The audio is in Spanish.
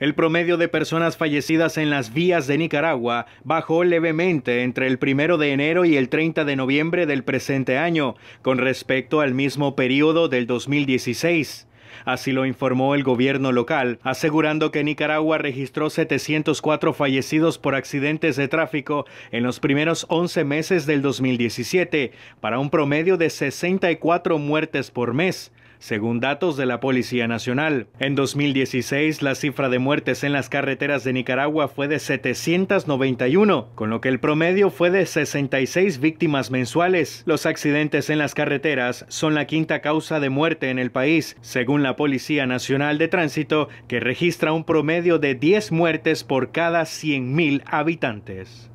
El promedio de personas fallecidas en las vías de Nicaragua bajó levemente entre el 1 de enero y el 30 de noviembre del presente año, con respecto al mismo periodo del 2016. Así lo informó el gobierno local, asegurando que Nicaragua registró 704 fallecidos por accidentes de tráfico en los primeros 11 meses del 2017, para un promedio de 64 muertes por mes según datos de la Policía Nacional. En 2016, la cifra de muertes en las carreteras de Nicaragua fue de 791, con lo que el promedio fue de 66 víctimas mensuales. Los accidentes en las carreteras son la quinta causa de muerte en el país, según la Policía Nacional de Tránsito, que registra un promedio de 10 muertes por cada 100.000 habitantes.